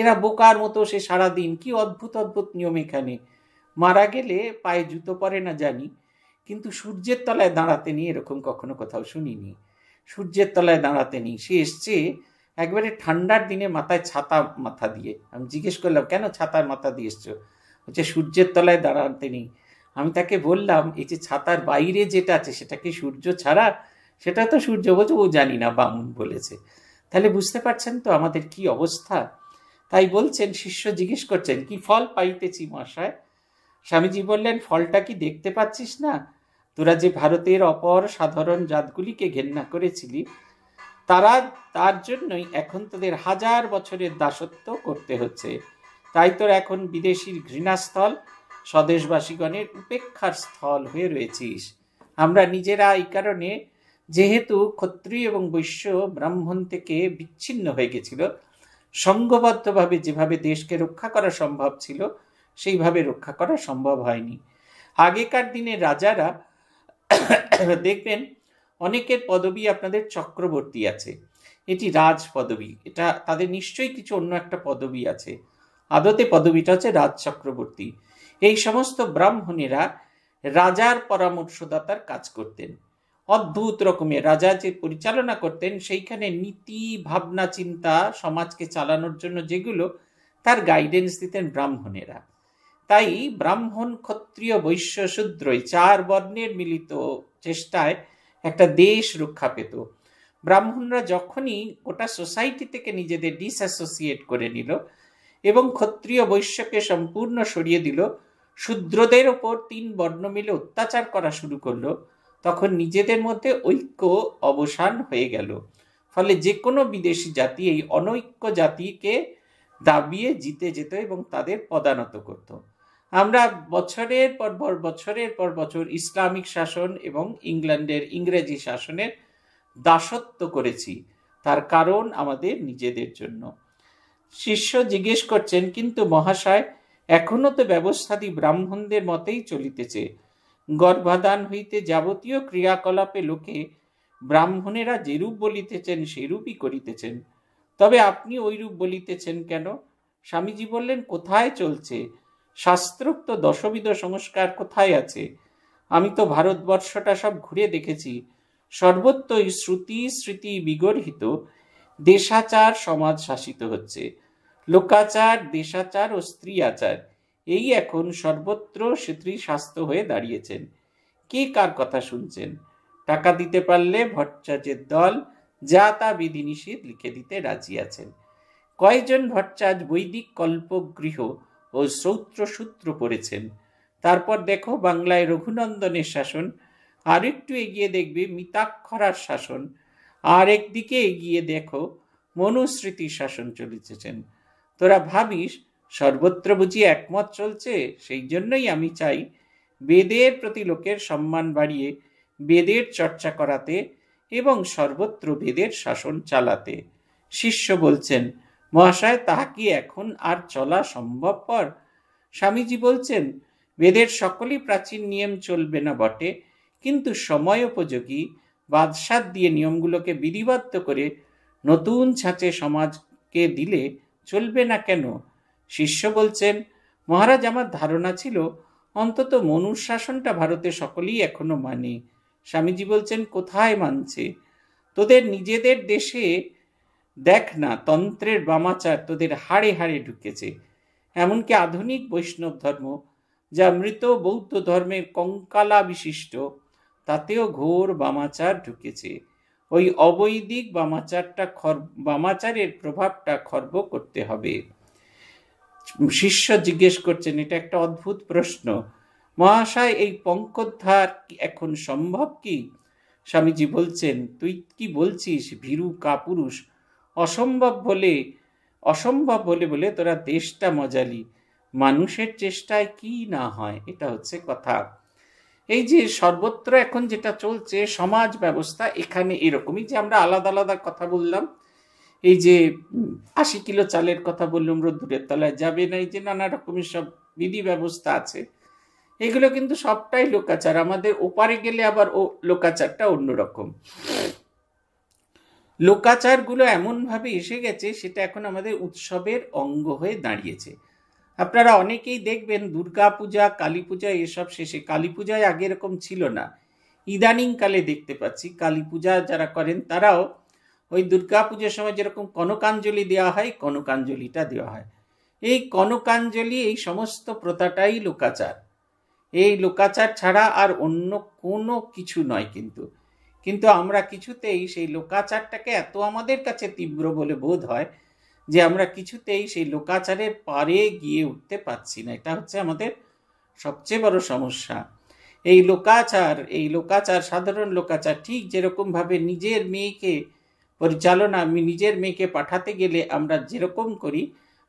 এরা বোকার মতো সে সারাদিন কি অদ্ভুত অদ্ভুত নিয়ম এখানে মারা গেলে পায়ে জুতো পরে না জানি কিন্তু সূর্যের তলায় দাঁড়াতে নিয়ে এরকম কখনো কোথাও শুনিনি সূর্যের তলায় দাঁড়াতে নেই সে এসছে একবারে ঠান্ডার দিনে মাথায় ছাতা মাথা দিয়ে আমি জিজ্ঞেস করলাম কেন ছাতার মাথা দিয়ে এসছো হচ্ছে সূর্যের তলায় দাঁড়াতে নেই আমি তাকে বললাম এই যে ছাতার বাইরে যেটা আছে সেটা কি সূর্য ছাড়া সেটা তো সূর্য বলছে ও জানি না বামুন বলেছে তাহলে বুঝতে পারছেন তো আমাদের কি অবস্থা তাই বলছেন শিষ্য জিজ্ঞেস করছেন কি ফল পাইতেছি মশায় স্বামীজি বললেন ফলটা কি দেখতে পাচ্ছিস না তোরা যে ভারতের অপর সাধারণ জাতগুলিকে ঘেন্না করেছিলি তারা তার জন্যই এখন তোদের হাজার বছরের দাসত্ব করতে হচ্ছে তাই তোর এখন বিদেশির ঘৃণাস্থল স্বদেশবাসীগণের উপেক্ষার স্থল হয়ে রয়েছিস আমরা নিজেরা এই কারণে যেহেতু ক্ষত্রিয় এবং বৈশ্য ব্রাহ্মণ থেকে বিচ্ছিন্ন হয়ে গেছিল সংঘবদ্ধভাবে যেভাবে দেশকে রক্ষা করা সম্ভব ছিল সেইভাবে রক্ষা করা সম্ভব হয়নি আগেকার দিনে রাজারা দেখবেন অনেকের পদবি আপনাদের চক্রবর্তী আছে এটি রাজ পদবি এটা তাদের নিশ্চয়ই কিছু অন্য একটা পদবি আছে আদতে পদবিটা হচ্ছে রাজ চক্রবর্তী এই সমস্ত ব্রাহ্মণেরা রাজার পরামর্শদাতার কাজ করতেন অদ্ভুত রকমের রাজা যে পরিচালনা করতেন সেইখানে নীতি ভাবনা চিন্তা সমাজকে চালানোর জন্য যেগুলো তার গাইডেন্স দিতেন ব্রাহ্মণেরা তাই ব্রাহ্মণ ক্ষত্রিয় বৈশ্য শূদ্রই চার বর্ণের মিলিত চেষ্টায় একটা দেশ রক্ষা পেত ব্রাহ্মণরা যখনই ওটা সোসাইটি থেকে নিজেদের ডিসঅ্যাসোসিয়েট করে নিল এবং ক্ষত্রিয় বৈশ্যকে সম্পূর্ণ সরিয়ে দিল শূদ্রদের ওপর তিন বর্ণ মিলে অত্যাচার করা শুরু করলো তখন নিজেদের মধ্যে ঐক্য অবসান হয়ে গেল ফলে যে কোনো বিদেশি জাতি এই অনৈক্য জাতিকে দাবিয়ে জিতে যেত এবং তাদের পদানত করতো আমরা বছরের পর বছরের পর বছর ইসলামিক শাসন এবং ইংল্যান্ডের ইংরেজি শাসনের দাসত্ব করেছি তার কারণ আমাদের নিজেদের জন্য শিষ্য জিজ্ঞেস করছেন কিন্তু মহাশয় এখনও তো ব্যবস্থাদি ব্রাহ্মণদের মতেই চলিতেছে গর্ভাদান হইতে যাবতীয় ক্রিয়াকলাপে লোকে ব্রাহ্মণেরা যেরূপ বলিতেছেন সেরূপই করিতেছেন তবে আপনি ওইরূপ বলিতেছেন কেন স্বামীজি বললেন কোথায় চলছে শাস্ত্রোক্ত দশবিধ সংস্কার কোথায় আছে আমি তো ভারতবর্ষটা সব ঘুরে দেখেছি সর্বত্রই শ্রুতি স্মৃতি বিগর্হিত দেশাচার সমাজ শাসিত হচ্ছে লোকাচার দেশাচার ও স্ত্রী আচার এই এখন সর্বত্র স্মৃতি স্বাস্থ্য হয়ে দাঁড়িয়েছেন কে কার কথা শুনছেন টাকা দিতে পারলে ভট্টাচার্যের দল যা তা বিধিনিষেধ লিখে দিতে রাজি আছেন কয়জন ভট্টাচার্য বৈদিক কল্পগৃহ ও শ্রৌত্র সূত্র পড়েছেন তারপর দেখো বাংলায় রঘুনন্দনের শাসন আরেকটু এগিয়ে দেখবে মিতাক্ষরার শাসন আর একদিকে এগিয়ে দেখো মনুস্মৃতি শাসন চলিতেছেন তোরা ভাবিস সর্বত্র বুঝি একমত চলছে সেই জন্যই আমি চাই বেদের প্রতি লোকের সম্মান বাড়িয়ে বেদের চর্চা করাতে এবং সর্বত্র বেদের শাসন চালাতে শিষ্য বলছেন মহাশয় তাহা কি এখন আর চলা সম্ভবপর স্বামীজি বলছেন বেদের সকলই প্রাচীন নিয়ম চলবে না বটে কিন্তু সময় উপযোগী বাদশাদ দিয়ে নিয়মগুলোকে বিধিবদ্ধ করে নতুন ছাঁচে সমাজকে দিলে চলবে না কেন শিষ্য বলছেন মহারাজ আমার ধারণা ছিল অন্তত মনুশাসনটা ভারতে সকলেই এখনো মানে স্বামীজি বলছেন কোথায় মানছে তোদের নিজেদের দেশে দেখ না তন্ত্রের বামাচার তোদের হাড়ে হাড়ে ঢুকেছে এমনকি আধুনিক বৈষ্ণব ধর্ম যা মৃত বৌদ্ধ ধর্মের কঙ্কালা বিশিষ্ট তাতেও ঘোর বামাচার ঢুকেছে ওই অবৈদিক বামাচারটা খর বামাচারের প্রভাবটা খর্ব করতে হবে শিষ্য জিজ্ঞেস করছেন এটা একটা অদ্ভুত প্রশ্ন মহাশয় এই পঙ্কোদ্ধার এখন সম্ভব কি স্বামীজি বলছেন তুই কি বলছিস ভীরু কাপুরুষ অসম্ভব বলে অসম্ভব বলে বলে তোরা দেশটা মজালি মানুষের চেষ্টায় কি না হয় এটা হচ্ছে কথা এই যে সর্বত্র এখন যেটা চলছে সমাজ ব্যবস্থা এখানে এরকমই যে আমরা আলাদা আলাদা কথা বললাম এই যে আশি কিলো চালের কথা বললাম রোদ্দুরের তলায় যাবে না এই যে নানা রকমের সব বিধি ব্যবস্থা আছে এগুলো কিন্তু সবটাই লোকাচার আমাদের ওপারে গেলে আবার ও লোকাচারটা অন্যরকম লোকাচারগুলো এমনভাবে এসে গেছে সেটা এখন আমাদের উৎসবের অঙ্গ হয়ে দাঁড়িয়েছে আপনারা অনেকেই দেখবেন দুর্গা পূজা কালী পূজা এসব শেষে কালী পূজায় আগে এরকম ছিল না ইদানিংকালে দেখতে পাচ্ছি কালী পূজা যারা করেন তারাও ওই দুর্গা সময় যেরকম কনকাঞ্জলি দেওয়া হয় কনকাঞ্জলিটা দেওয়া হয় এই কনকাঞ্জলি এই সমস্ত প্রথাটাই লোকাচার এই লোকাচার ছাড়া আর অন্য কোনো কিছু নয় কিন্তু কিন্তু আমরা কিছুতেই সেই লোকাচারটাকে এত আমাদের কাছে তীব্র বলে বোধ হয় যে আমরা কিছুতেই সেই লোকাচারের পারে গিয়ে উঠতে পারছি না এটা হচ্ছে আমাদের সবচেয়ে বড় সমস্যা এই লোকাচার এই লোকাচার সাধারণ লোকাচার ঠিক যেরকমভাবে নিজের মেয়েকে পরিচালনা আমি নিজের মেয়েকে পাঠাতে গেলে আমরা যেরকম করি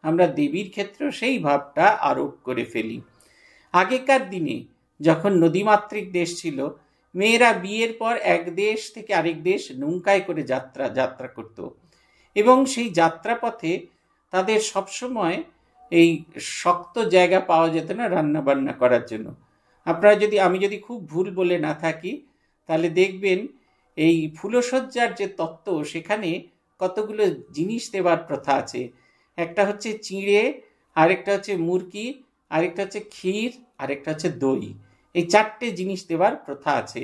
আমরা দেবীর ক্ষেত্রে সেই ভাবটা আরোপ করে ফেলি আগেকার দিনে যখন নদীমাতৃক দেশ ছিল মেয়েরা বিয়ের পর এক দেশ থেকে আরেক দেশ নৌকায় করে যাত্রা যাত্রা করত এবং সেই যাত্রাপথে তাদের সবসময় এই শক্ত জায়গা পাওয়া যেত না রান্নাবান্না করার জন্য আপনারা যদি আমি যদি খুব ভুল বলে না থাকি তাহলে দেখবেন এই ফুলসজ্জার যে তত্ত্ব সেখানে কতগুলো জিনিস দেওয়ার প্রথা আছে একটা হচ্ছে চিঁড়ে আরেকটা হচ্ছে মুরগি আরেকটা হচ্ছে ক্ষীর আরেকটা হচ্ছে দই এই চারটে জিনিস দেওয়ার প্রথা আছে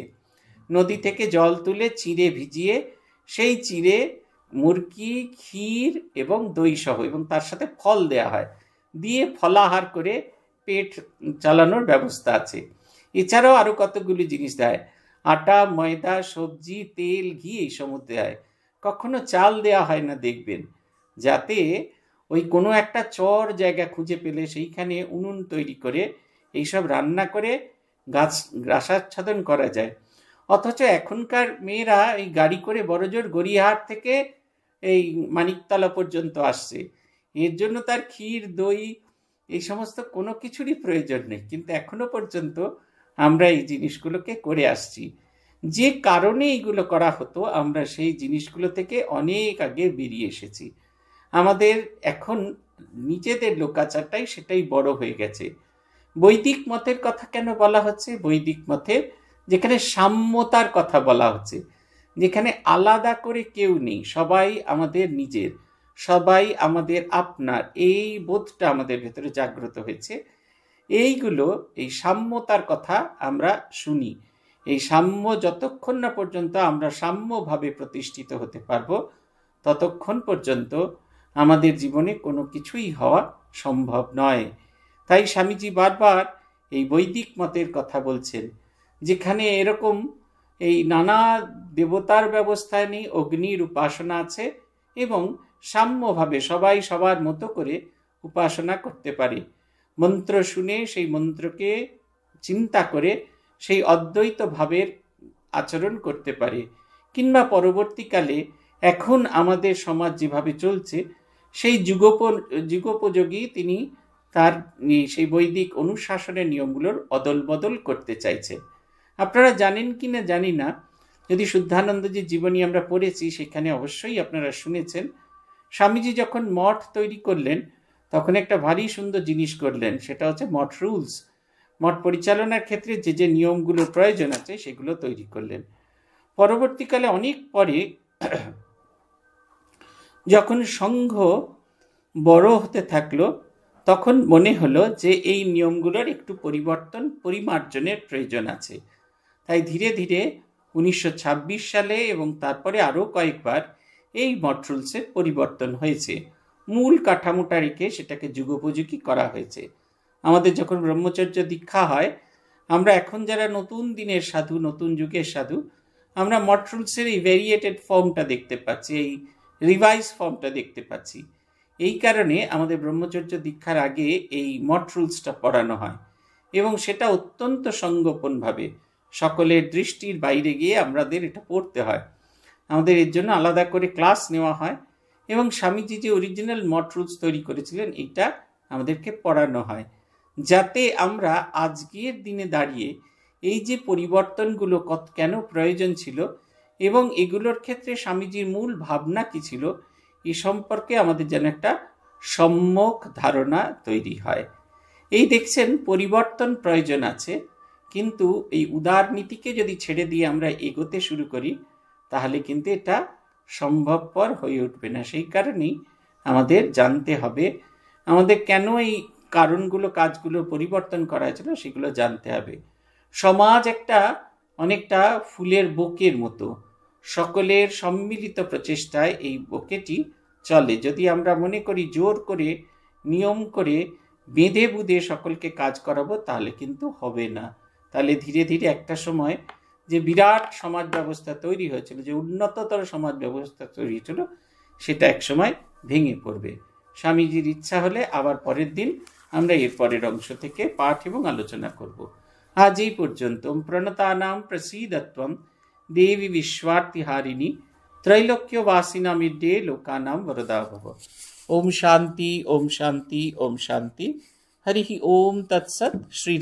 নদী থেকে জল তুলে চিড়ে ভিজিয়ে সেই চিড়ে মুরগি ক্ষীর এবং দই সহ এবং তার সাথে ফল দেয়া হয় দিয়ে ফলাহার করে পেট চালানোর ব্যবস্থা আছে এছাড়াও আরও কতগুলি জিনিস দেয় আটা ময়দা সবজি তেল ঘি এই সমুদ্রে দেয় কখনো চাল দেয়া হয় না দেখবেন যাতে ওই কোনো একটা চর জায়গা খুঁজে পেলে সেইখানে উনুন তৈরি করে এইসব রান্না করে গাছ গ্রাসাচ্ছাদন করা যায় অথচ এখনকার মেয়েরা এই গাড়ি করে বড়জোর গড়িয়াহাট থেকে এই মানিকতলা পর্যন্ত আসছে এর জন্য তার ক্ষীর দই এই সমস্ত কোনো কিছুরই প্রয়োজন নেই কিন্তু এখনো পর্যন্ত আমরা এই জিনিসগুলোকে করে আসছি যে কারণে এইগুলো করা হতো আমরা সেই জিনিসগুলো থেকে অনেক আগে বেরিয়ে এসেছি আমাদের এখন নিজেদের লোকাচারটাই সেটাই বড় হয়ে গেছে বৈদিক মতের কথা কেন বলা হচ্ছে বৈদিক মতে যেখানে সাম্যতার কথা বলা হচ্ছে যেখানে আলাদা করে কেউ নেই সবাই আমাদের নিজের সবাই আমাদের আপনার এই বোধটা আমাদের ভেতরে জাগ্রত হয়েছে এইগুলো এই সাম্যতার কথা আমরা শুনি এই সাম্য যতক্ষণ না পর্যন্ত আমরা সাম্যভাবে প্রতিষ্ঠিত হতে পারবো ততক্ষণ পর্যন্ত আমাদের জীবনে কোনো কিছুই হওয়া সম্ভব নয় তাই স্বামীজি বারবার এই বৈদিক মতের কথা বলছেন যেখানে এরকম এই নানা দেবতার ব্যবস্থা নেই অগ্নির উপাসনা আছে এবং সাম্যভাবে সবাই সবার মতো করে উপাসনা করতে পারে মন্ত্র শুনে সেই মন্ত্রকে চিন্তা করে সেই অদ্বৈত ভাবের আচরণ করতে পারে কিংবা পরবর্তীকালে এখন আমাদের সমাজ যেভাবে চলছে সেই যুগোপ যুগোপযোগী তিনি তার সেই বৈদিক অনুশাসনের নিয়মগুলোর অদল বদল করতে চাইছে আপনারা জানেন কি না জানি না যদি শুদ্ধানন্দজির জীবনী আমরা পড়েছি সেখানে অবশ্যই আপনারা শুনেছেন স্বামীজি যখন মঠ তৈরি করলেন তখন একটা ভারী সুন্দর জিনিস করলেন সেটা হচ্ছে মঠ রুলস মঠ পরিচালনার ক্ষেত্রে যে যে নিয়মগুলো প্রয়োজন আছে সেগুলো তৈরি করলেন পরবর্তীকালে অনেক পরে যখন সংঘ বড় হতে থাকলো তখন মনে হলো যে এই নিয়মগুলোর একটু পরিবর্তন পরিমার্জনের প্রয়োজন আছে তাই ধীরে ধীরে উনিশশো সালে এবং তারপরে আরও কয়েকবার এই মটরুলসের পরিবর্তন হয়েছে মূল কাঠামোটা রেখে সেটাকে যুগোপযোগী করা হয়েছে আমাদের যখন ব্রহ্মচর্য দীক্ষা হয় আমরা এখন যারা নতুন দিনের সাধু নতুন যুগের সাধু আমরা মটরুলসের এই ভেরিয়েটেড ফর্মটা দেখতে পাচ্ছি এই রিভাইজ ফর্মটা দেখতে পাচ্ছি এই কারণে আমাদের ব্রহ্মচর্য দীক্ষার আগে এই মট রুলসটা পড়ানো হয় এবং সেটা অত্যন্ত সংগোপনভাবে সকলের দৃষ্টির বাইরে গিয়ে আমাদের এটা পড়তে হয় আমাদের এর জন্য আলাদা করে ক্লাস নেওয়া হয় এবং স্বামীজি যে অরিজিনাল মট রুলস তৈরি করেছিলেন এটা আমাদেরকে পড়ানো হয় যাতে আমরা আজকের দিনে দাঁড়িয়ে এই যে পরিবর্তনগুলো কত কেন প্রয়োজন ছিল এবং এগুলোর ক্ষেত্রে স্বামীজির মূল ভাবনা কী ছিল এই সম্পর্কে আমাদের যেন একটা সম্যক ধারণা তৈরি হয় এই দেখছেন পরিবর্তন প্রয়োজন আছে কিন্তু এই উদার নীতিকে যদি ছেড়ে দিয়ে আমরা এগোতে শুরু করি তাহলে কিন্তু এটা সম্ভবপর হয়ে উঠবে না সেই কারণেই আমাদের জানতে হবে আমাদের কেন এই কারণগুলো কাজগুলো পরিবর্তন করা হয়েছিল সেগুলো জানতে হবে সমাজ একটা অনেকটা ফুলের বকের মতো সকলের সম্মিলিত প্রচেষ্টায় এই বকেটি চলে যদি আমরা মনে করি জোর করে নিয়ম করে বেঁধে বুঁধে সকলকে কাজ করাবো তাহলে কিন্তু হবে না তাহলে ধীরে ধীরে একটা সময় যে বিরাট সমাজ ব্যবস্থা তৈরি হয়েছিল যে উন্নততর সমাজ ব্যবস্থা তৈরি হয়েছিল সেটা এক সময় ভেঙে পড়বে স্বামীজির ইচ্ছা হলে আবার পরের দিন আমরা এর পরের অংশ থেকে পাঠ এবং আলোচনা করব আজ এই পর্যন্ত প্রণতানাম প্রসিদত্বম देवी विश्वार्तिहारिणी मिडे लोकाना वरदा भव ओम शांति ओम शांति ओम शांति हरि ओम तत्सत श्री